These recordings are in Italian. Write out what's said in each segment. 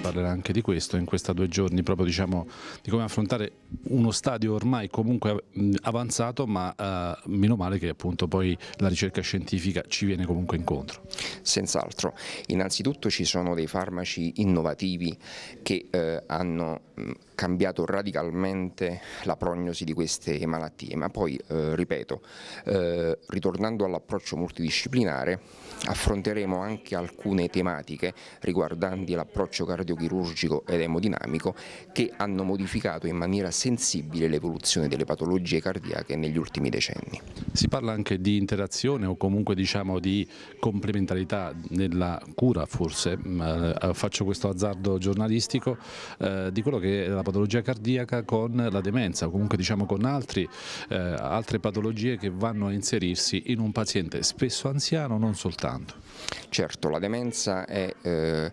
parlerà anche di questo in questi due giorni, proprio diciamo di come affrontare uno stadio ormai comunque avanzato, ma eh, meno male che appunto poi la ricerca scientifica ci viene comunque incontro. Senz'altro, innanzitutto ci sono dei farmaci innovativi che eh, hanno cambiato radicalmente la prognosi di queste malattie, ma poi, eh, ripeto, eh, ritornando all'approccio multidisciplinare, affronteremo anche alcune tematiche riguardanti l'approccio cardiologico cardiochirurgico ed emodinamico che hanno modificato in maniera sensibile l'evoluzione delle patologie cardiache negli ultimi decenni. Si parla anche di interazione o comunque diciamo di complementarità nella cura forse, eh, faccio questo azzardo giornalistico, eh, di quello che è la patologia cardiaca con la demenza o comunque diciamo con altri, eh, altre patologie che vanno a inserirsi in un paziente spesso anziano non soltanto. Certo, la demenza è eh,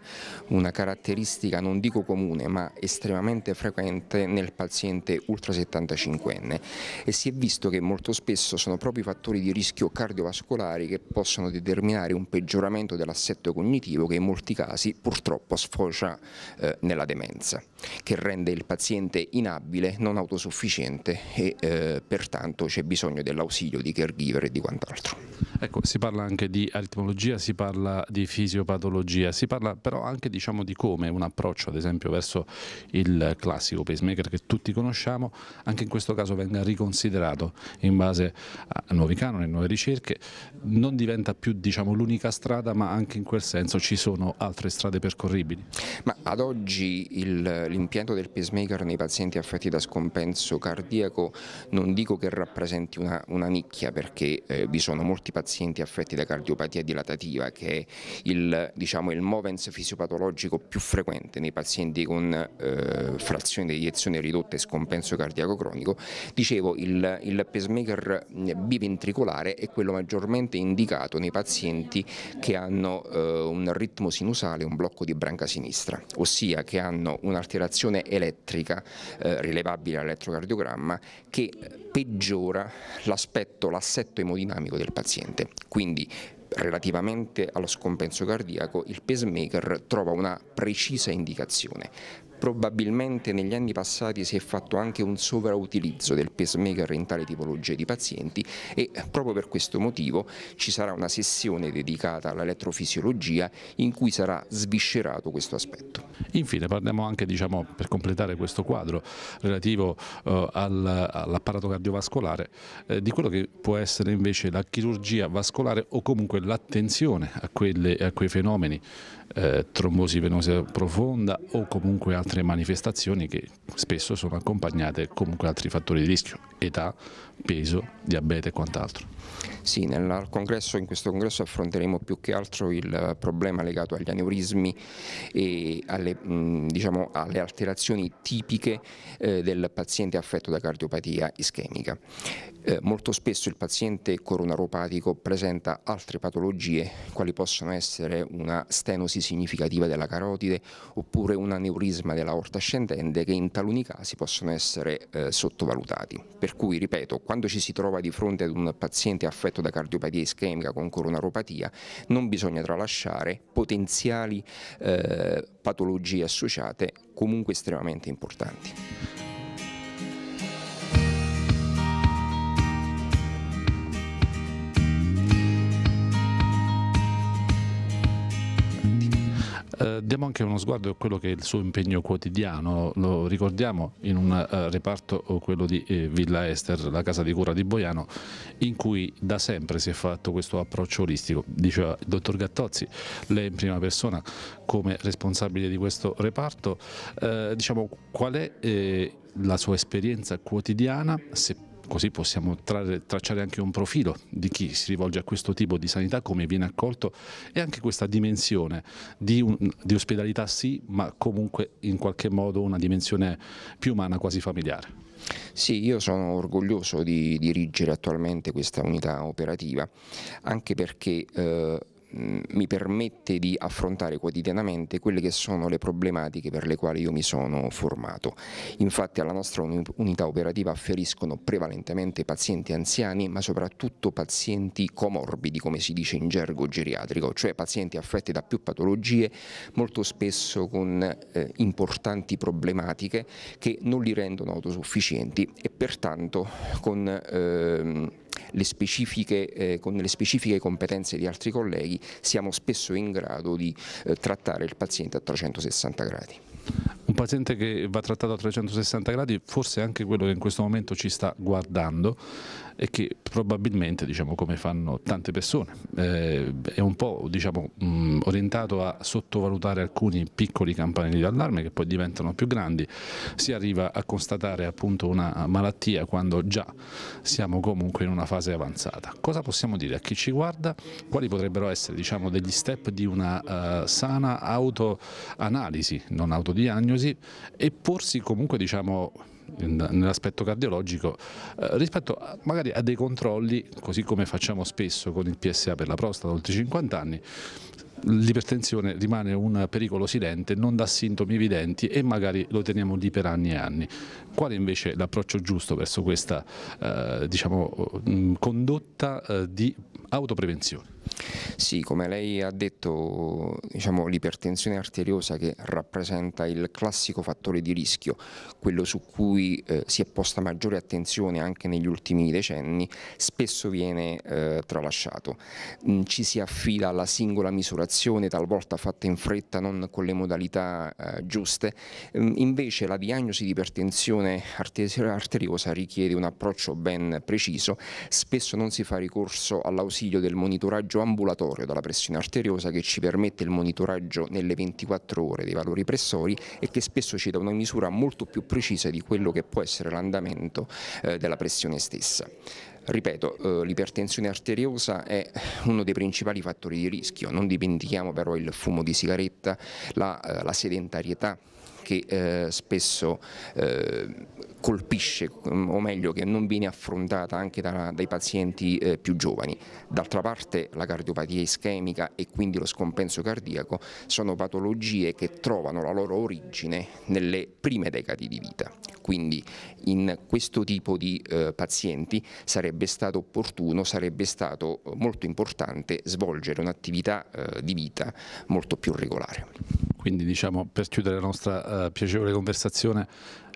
una caratteristica, non dico comune, ma estremamente frequente nel paziente ultra 75enne e si è visto che molto spesso sono proprio i fattori di rischio cardiovascolari che possono determinare un peggioramento dell'assetto cognitivo che in molti casi purtroppo sfocia eh, nella demenza, che rende il paziente inabile, non autosufficiente e eh, pertanto c'è bisogno dell'ausilio di caregiver e di quant'altro. Ecco, si parla anche di altimologia, si parla parla di fisiopatologia, si parla però anche diciamo, di come un approccio ad esempio verso il classico pacemaker che tutti conosciamo, anche in questo caso venga riconsiderato in base a nuovi canoni, nuove ricerche, non diventa più diciamo, l'unica strada ma anche in quel senso ci sono altre strade percorribili. Ma ad oggi l'impianto del pacemaker nei pazienti affetti da scompenso cardiaco non dico che rappresenti una, una nicchia perché eh, vi sono molti pazienti affetti da cardiopatia dilatativa che è è il, diciamo, il movens fisiopatologico più frequente nei pazienti con eh, frazione di iniezione ridotta e scompenso cardiaco cronico, dicevo il, il pacemaker biventricolare è quello maggiormente indicato nei pazienti che hanno eh, un ritmo sinusale, un blocco di branca sinistra, ossia che hanno un'alterazione elettrica eh, rilevabile all'elettrocardiogramma che peggiora l'aspetto, l'assetto emodinamico del paziente. Quindi relativamente allo scompenso cardiaco il pacemaker trova una precisa indicazione. Probabilmente negli anni passati si è fatto anche un sovrautilizzo del pacemaker in tale tipologia di pazienti e eh, proprio per questo motivo ci sarà una sessione dedicata all'elettrofisiologia in cui sarà sviscerato questo aspetto. Infine parliamo anche diciamo, per completare questo quadro relativo eh, al, all'apparato cardiovascolare eh, di quello che può essere invece la chirurgia vascolare o comunque l'attenzione a, a, quei fenomeni eh, trombosi venosa profonda o comunque altri altre manifestazioni che spesso sono accompagnate comunque da altri fattori di rischio, età, peso, diabete e quant'altro. Sì, nel congresso, in questo congresso affronteremo più che altro il problema legato agli aneurismi e alle, mh, mm, diciamo, alle alterazioni tipiche eh, del paziente affetto da cardiopatia ischemica. Eh, molto spesso il paziente coronaropatico presenta altre patologie, quali possono essere una stenosi significativa della carotide oppure un aneurisma dell'aorta ascendente che in taluni casi possono essere eh, sottovalutati. Per cui, ripeto, quando ci si trova di fronte ad un paziente affetto tratto da cardiopatia ischemica con coronaropatia, non bisogna tralasciare potenziali eh, patologie associate comunque estremamente importanti. diamo anche uno sguardo a quello che è il suo impegno quotidiano, lo ricordiamo in un uh, reparto, eh, quello di eh, Villa Ester, la casa di cura di Boiano, in cui da sempre si è fatto questo approccio olistico, diceva il dottor Gattozzi, lei in prima persona come responsabile di questo reparto, eh, diciamo qual è eh, la sua esperienza quotidiana, se Così possiamo trarre, tracciare anche un profilo di chi si rivolge a questo tipo di sanità, come viene accolto e anche questa dimensione di, un, di ospedalità sì, ma comunque in qualche modo una dimensione più umana, quasi familiare. Sì, io sono orgoglioso di dirigere attualmente questa unità operativa, anche perché... Eh, mi permette di affrontare quotidianamente quelle che sono le problematiche per le quali io mi sono formato. Infatti alla nostra unità operativa afferiscono prevalentemente pazienti anziani, ma soprattutto pazienti comorbidi, come si dice in gergo geriatrico, cioè pazienti affetti da più patologie, molto spesso con eh, importanti problematiche che non li rendono autosufficienti e pertanto con... Ehm, le eh, con le specifiche competenze di altri colleghi siamo spesso in grado di eh, trattare il paziente a 360 gradi. Un paziente che va trattato a 360 gradi, forse anche quello che in questo momento ci sta guardando, e che probabilmente, diciamo, come fanno tante persone, eh, è un po' diciamo, mh, mm, orientato a sottovalutare alcuni piccoli campanelli d'allarme che poi diventano più grandi, si arriva a constatare appunto una malattia quando già siamo comunque in una fase avanzata. Cosa possiamo dire a chi ci guarda? Quali potrebbero essere diciamo, degli step di una uh, sana autoanalisi, non autodiagnosi e porsi comunque diciamo nell'aspetto cardiologico eh, rispetto magari a dei controlli, così come facciamo spesso con il PSA per la prostata oltre 50 anni, l'ipertensione rimane un pericolo silente, non dà sintomi evidenti e magari lo teniamo lì per anni e anni. Qual è invece l'approccio giusto verso questa eh, diciamo, condotta eh, di autoprevenzione? Sì, come lei ha detto, diciamo, l'ipertensione arteriosa che rappresenta il classico fattore di rischio, quello su cui eh, si è posta maggiore attenzione anche negli ultimi decenni, spesso viene eh, tralasciato. Mm, ci si affida alla singola misurazione, talvolta fatta in fretta, non con le modalità eh, giuste. Mm, invece la diagnosi di ipertensione arteriosa richiede un approccio ben preciso, spesso non si fa ricorso all'ausilio del monitoraggio monitoraggio ambulatorio dalla pressione arteriosa che ci permette il monitoraggio nelle 24 ore dei valori pressori e che spesso ci dà una misura molto più precisa di quello che può essere l'andamento eh, della pressione stessa. Ripeto, eh, l'ipertensione arteriosa è uno dei principali fattori di rischio, non dimentichiamo però il fumo di sigaretta, la, eh, la sedentarietà che eh, spesso eh, colpisce, mm, o meglio che non viene affrontata anche da, dai pazienti eh, più giovani. D'altra parte la cardiopatia ischemica e quindi lo scompenso cardiaco sono patologie che trovano la loro origine nelle prime decadi di vita, quindi in questo tipo di eh, pazienti sarebbe sarebbe stato opportuno, sarebbe stato eh, molto importante svolgere un'attività eh, di vita molto più regolare. Quindi diciamo, per chiudere la nostra eh, piacevole conversazione,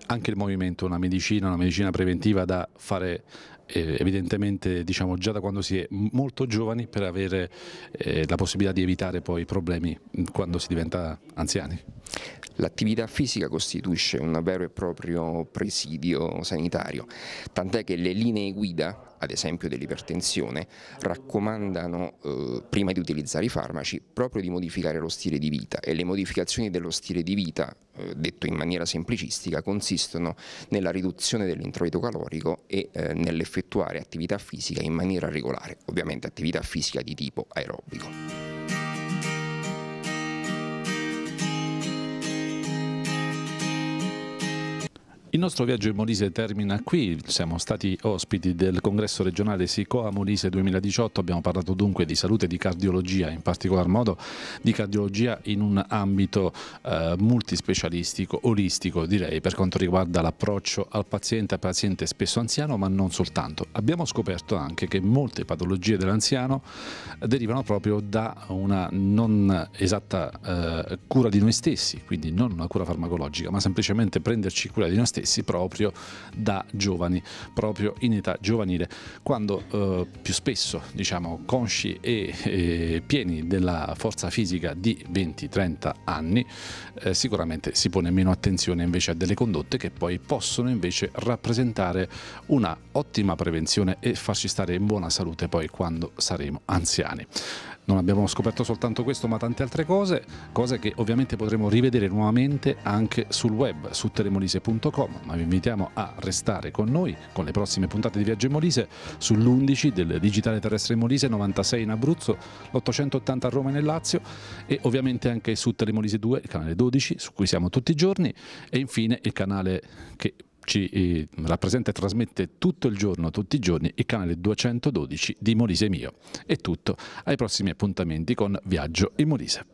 anche il movimento è una medicina, una medicina preventiva da fare evidentemente diciamo, già da quando si è molto giovani per avere eh, la possibilità di evitare poi problemi mm, quando si diventa anziani. L'attività fisica costituisce un vero e proprio presidio sanitario, tant'è che le linee guida, ad esempio dell'ipertensione, raccomandano eh, prima di utilizzare i farmaci proprio di modificare lo stile di vita e le modificazioni dello stile di vita, eh, detto in maniera semplicistica, consistono nella riduzione dell'introito calorico e eh, nell'effettuare attività fisica in maniera regolare, ovviamente attività fisica di tipo aerobico. Il nostro viaggio in Molise termina qui, siamo stati ospiti del congresso regionale SICOA Molise 2018, abbiamo parlato dunque di salute e di cardiologia, in particolar modo di cardiologia in un ambito eh, multispecialistico, olistico direi, per quanto riguarda l'approccio al paziente, al paziente spesso anziano ma non soltanto. Abbiamo scoperto anche che molte patologie dell'anziano derivano proprio da una non esatta eh, cura di noi stessi, quindi non una cura farmacologica, ma semplicemente prenderci cura di noi stessi stessi proprio da giovani, proprio in età giovanile, quando eh, più spesso, diciamo, consci e, e, pieni della forza fisica di 20-30 anni, eh, sicuramente si pone meno attenzione invece a delle condotte che poi possono invece rappresentare una ottima prevenzione e farci stare in buona salute poi quando saremo anziani non abbiamo scoperto soltanto questo ma tante altre cose, cose che ovviamente potremo rivedere nuovamente anche sul web, su teremolise.com, ma vi invitiamo a restare con noi con le prossime puntate di Viaggio in Molise sull'11 del Digitale Terrestre in Molise, 96 in Abruzzo, l'880 a Roma e nel Lazio e ovviamente anche su Teremolise 2, il canale 12 su cui siamo tutti i giorni e infine il canale che ci rappresenta eh, e trasmette tutto il giorno, tutti i giorni, il canale 212 di Molise Mio. È tutto, ai prossimi appuntamenti con Viaggio in Molise.